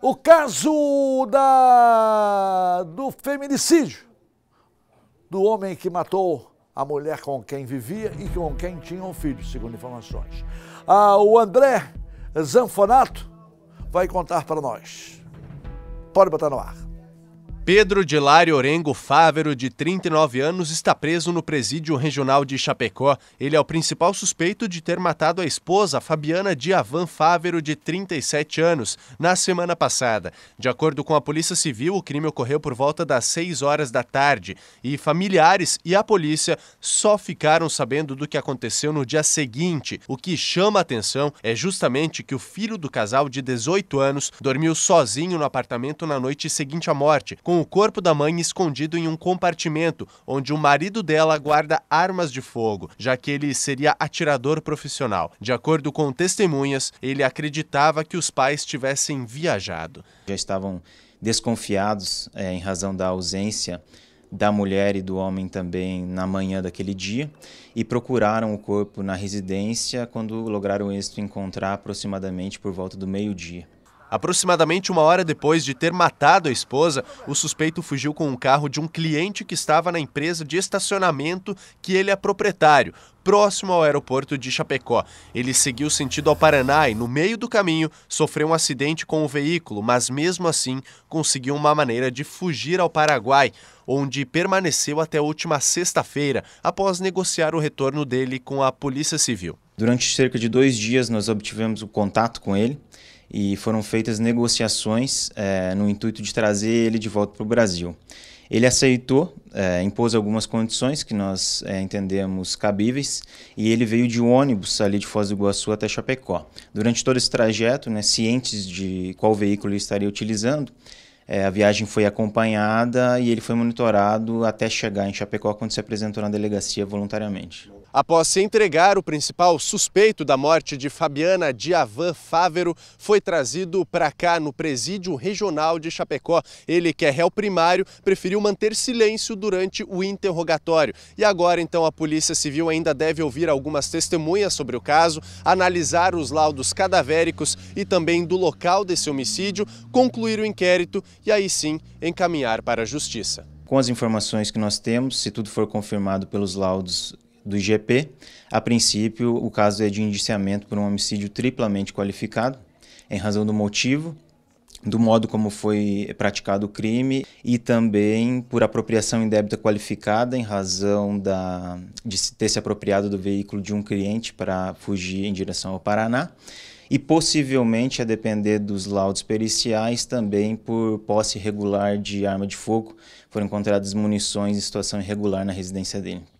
O caso da, do feminicídio, do homem que matou a mulher com quem vivia e com quem tinha um filho, segundo informações. Ah, o André Zanfonato vai contar para nós. Pode botar no ar. Pedro de Lário Orengo Fávero, de 39 anos, está preso no presídio regional de Chapecó. Ele é o principal suspeito de ter matado a esposa Fabiana Diavan Fávero, de 37 anos, na semana passada. De acordo com a Polícia Civil, o crime ocorreu por volta das 6 horas da tarde e familiares e a polícia só ficaram sabendo do que aconteceu no dia seguinte. O que chama a atenção é justamente que o filho do casal, de 18 anos, dormiu sozinho no apartamento na noite seguinte à morte, com com o corpo da mãe escondido em um compartimento, onde o marido dela guarda armas de fogo, já que ele seria atirador profissional. De acordo com testemunhas, ele acreditava que os pais tivessem viajado. Já estavam desconfiados é, em razão da ausência da mulher e do homem também na manhã daquele dia e procuraram o corpo na residência quando lograram êxito encontrar aproximadamente por volta do meio-dia. Aproximadamente uma hora depois de ter matado a esposa, o suspeito fugiu com um carro de um cliente que estava na empresa de estacionamento que ele é proprietário, próximo ao aeroporto de Chapecó. Ele seguiu sentido ao Paraná e, no meio do caminho, sofreu um acidente com o veículo, mas mesmo assim conseguiu uma maneira de fugir ao Paraguai, onde permaneceu até a última sexta-feira, após negociar o retorno dele com a Polícia Civil. Durante cerca de dois dias, nós obtivemos o contato com ele e foram feitas negociações é, no intuito de trazer ele de volta para o Brasil. Ele aceitou, é, impôs algumas condições que nós é, entendemos cabíveis e ele veio de ônibus ali de Foz do Iguaçu até Chapecó. Durante todo esse trajeto, né, cientes de qual veículo ele estaria utilizando, é, a viagem foi acompanhada e ele foi monitorado até chegar em Chapecó quando se apresentou na delegacia voluntariamente. Após se entregar, o principal suspeito da morte de Fabiana Diavan Fávero foi trazido para cá no presídio regional de Chapecó. Ele, que é réu primário, preferiu manter silêncio durante o interrogatório. E agora, então, a Polícia Civil ainda deve ouvir algumas testemunhas sobre o caso, analisar os laudos cadavéricos e também do local desse homicídio, concluir o inquérito e aí sim encaminhar para a justiça. Com as informações que nós temos, se tudo for confirmado pelos laudos do IGP. A princípio, o caso é de indiciamento por um homicídio triplamente qualificado, em razão do motivo, do modo como foi praticado o crime e também por apropriação indébita qualificada em razão da, de ter se apropriado do veículo de um cliente para fugir em direção ao Paraná e possivelmente, a depender dos laudos periciais, também por posse irregular de arma de fogo, foram encontradas munições em situação irregular na residência dele.